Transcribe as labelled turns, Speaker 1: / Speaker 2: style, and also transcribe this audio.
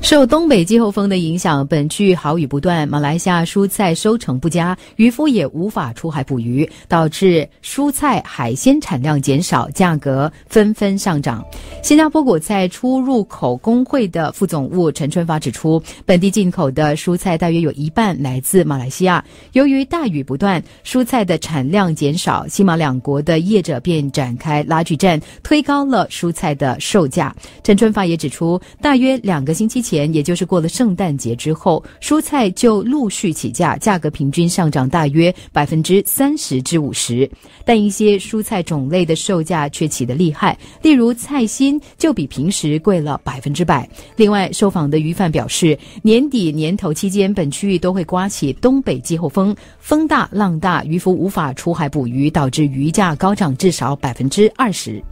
Speaker 1: 受东北季候风的影响，本区域好雨不断，马来西亚蔬菜收成不佳，渔夫也无法出海捕鱼，导致蔬菜、海鲜产量减少，价格纷纷上涨。新加坡果菜出入口工会的副总务陈春发指出，本地进口的蔬菜大约有一半来自马来西亚，由于大雨不断，蔬菜的产量减少，新马两国的业者便展开拉锯战，推高了蔬菜的售价。陈春发也指出，大约两个星期前。前也就是过了圣诞节之后，蔬菜就陆续起价，价格平均上涨大约百分之三十至五十。但一些蔬菜种类的售价却起得厉害，例如菜心就比平时贵了百分之百。另外，受访的鱼贩表示，年底年头期间，本区域都会刮起东北季候风，风大浪大，渔夫无法出海捕鱼，导致鱼价高涨至少百分
Speaker 2: 之二十。